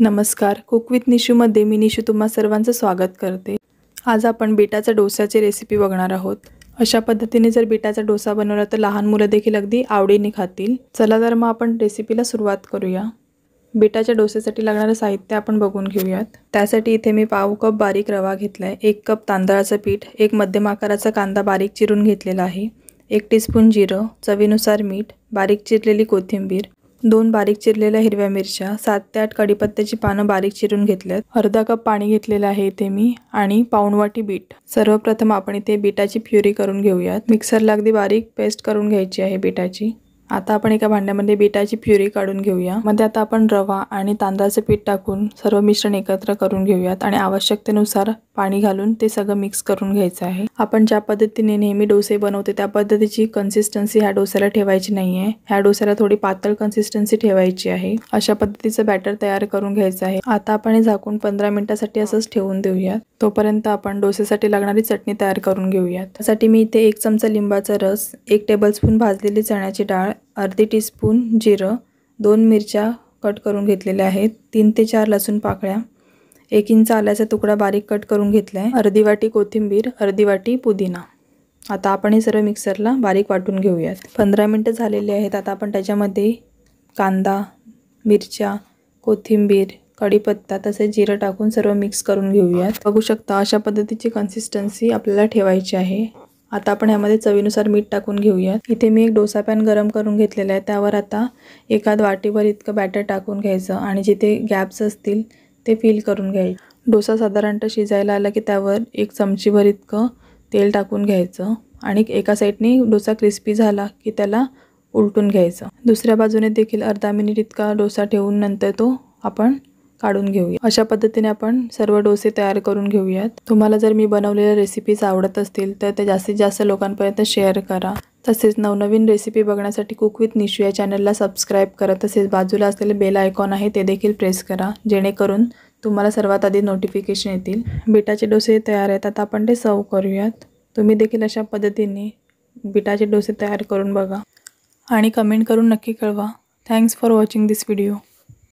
नमस्कार cook with निशूमध्ये मी निशू तुम्हा सर्वांचं स्वागत करते आज आपण बिटाच्या डोस्याची रेसिपी बघणार आहोत अशा पद्धतीने जर बिटाचा डोसा बनवला तर लहान मुलं देखील अगदी आवडीने खातील चला तर मग आपण रेसिपीला सुरुवात करूया बिटाच्या डोस्यासाठी लागणारं साहित्य आपण बघून घेऊयात त्यासाठी इथे मी पाव कप बारीक रवा घेतला आहे एक कप तांदळाचं पीठ एक मध्यम आकाराचा कांदा बारीक चिरून घेतलेला आहे एक टीस्पून जिरं चवीनुसार मीठ बारीक चिरलेली कोथिंबीर दोन बारीक चिरलेल्या हिरव्या मिरच्या सात ते आठ कडीपत्त्याची पानं बारीक चिरून घेतल्यात अर्धा कप पाणी घेतलेलं आहे इथे मी आणि पाऊणवाटी बीट सर्वप्रथम आपण इथे बीटाची प्युरी करून घेऊयात मिक्सरला अगदी बारीक पेस्ट करून घ्यायची आहे बीटाची आता आपण एका भांड्यामध्ये बीटाची प्युरी काढून घेऊया मध्ये आता आपण रवा आणि तांदळाचं पीठ टाकून सर्व मिश्रण एकत्र करून घेऊयात आणि आवश्यकतेनुसार पाणी घालून ते सगळं मिक्स करून घ्यायचं आहे आपण ज्या पद्धतीने नेहमी डोसे बनवते त्या पद्धतीची कन्सिस्टन्सी ह्या डोस्याला ठेवायची नाही ह्या डोस्याला थोडी पातळ कन्सिस्टन्सी ठेवायची आहे अशा पद्धतीचं बॅटर तयार करून घ्यायचं आहे आता आपण हे झाकून पंधरा मिनिटासाठी असंच ठेवून देऊयात तोपर्यंत आपण डोसेसाठी लागणारी चटणी तयार करून घेऊयात त्यासाठी मी इथे एक चमचा लिंबाचा रस एक स्पून भाजलेली चण्याची डाळ अर्धी टीस्पून जिरं दोन मिरच्या कट करून घेतलेल्या आहेत तीन ते चार लसूण पाकळ्या एक इंच आल्याचा तुकडा बारीक कट करून घेतला आहे अर्धी वाटी कोथिंबीर अर्धी वाटी पुदिना आता आपण हे सर्व मिक्सरला बारीक वाटून घेऊयात पंधरा मिनटं झालेली आहेत आता आपण त्याच्यामध्ये कांदा मिरच्या कोथिंबीर कढीपत्ता तसेच जिरं टाकून सर्व मिक्स करून घेऊयात बघू शकता अशा पद्धतीची कन्सिस्टन्सी आपल्याला ठेवायची आहे आता आपण ह्यामध्ये चवीनुसार मीठ टाकून घेऊयात इथे मी एक डोसा पॅन गरम करून घेतलेला आहे त्यावर आता एकाद वाटीवर इतकं बॅटर टाकून घ्यायचं आणि जिथे गॅप्स असतील ते फील करून घ्यायचे डोसा साधारणतः शिजायला आला की त्यावर एक चमचीभर इतकं तेल टाकून घ्यायचं आणि एका साईडने डोसा क्रिस्पी झाला की त्याला उलटून घ्यायचं दुसऱ्या बाजूने देखील अर्धा मिनिट इतका डोसा ठेवून नंतर तो आपण काढून घेऊया अशा पद्धतीने आपण सर्व डोसे तयार करून घेऊयात तुम्हाला जर मी बनवलेल्या रेसिपीज आवडत असतील तर ते जास्तीत जास्त लोकांपर्यंत शेअर करा तसेच नवनवीन रेसिपी बघण्यासाठी कुक विथ निशू या चॅनलला सबस्क्राईब करा तसेच बाजूला असलेले बेल आयकॉन आहे ते देखील प्रेस करा जेणेकरून तुम्हाला सर्वात आधी नोटिफिकेशन येतील बिटाचे डोसे तयार आहेत आता आपण ते सर्व करूयात तुम्ही देखील अशा पद्धतीने बिटाचे डोसे तयार करून बघा आणि कमेंट करून नक्की कळवा thanks for watching this video